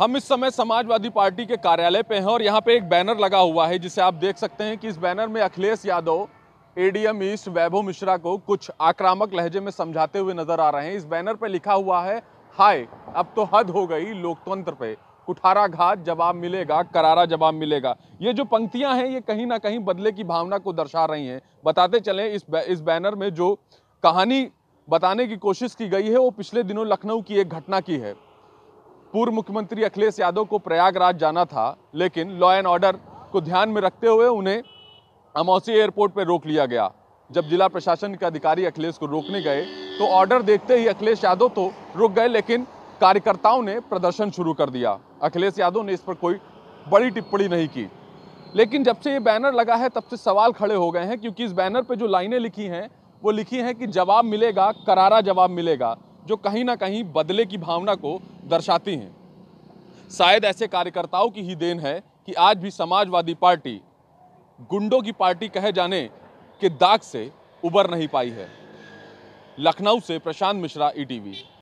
हम इस समय समाजवादी पार्टी के कार्यालय पे हैं और यहाँ पे एक बैनर लगा हुआ है जिसे आप देख सकते हैं कि इस बैनर में अखिलेश यादव एडीएम ईस्ट वैभव मिश्रा को कुछ आक्रामक लहजे में समझाते हुए नजर आ रहे हैं इस बैनर पर लिखा हुआ है हाय अब तो हद हो गई लोकतंत्र पे कुठारा घात जवाब मिलेगा करारा जवाब मिलेगा ये जो पंक्तियां हैं ये कहीं ना कहीं बदले की भावना को दर्शा रही हैं बताते चले इस इस बैनर में जो कहानी बताने की कोशिश की गई है वो पिछले दिनों लखनऊ की एक घटना की है पूर्व मुख्यमंत्री अखिलेश यादव को प्रयागराज जाना था लेकिन लॉ एंड ऑर्डर को ध्यान में रखते हुए उन्हें अमौसी एयरपोर्ट पर रोक लिया गया जब जिला प्रशासन के अधिकारी अखिलेश को रोकने गए तो ऑर्डर देखते ही अखिलेश यादव तो रुक गए लेकिन कार्यकर्ताओं ने प्रदर्शन शुरू कर दिया अखिलेश यादव ने इस पर कोई बड़ी टिप्पणी नहीं की लेकिन जब से ये बैनर लगा है तब से सवाल खड़े हो गए हैं क्योंकि इस बैनर पर जो लाइनें लिखी हैं वो लिखी हैं कि जवाब मिलेगा करारा जवाब मिलेगा जो कहीं ना कहीं बदले की भावना को दर्शाती हैं शायद ऐसे कार्यकर्ताओं की ही देन है कि आज भी समाजवादी पार्टी गुंडों की पार्टी कहे जाने के दाग से उबर नहीं पाई है लखनऊ से प्रशांत मिश्रा ईटीवी e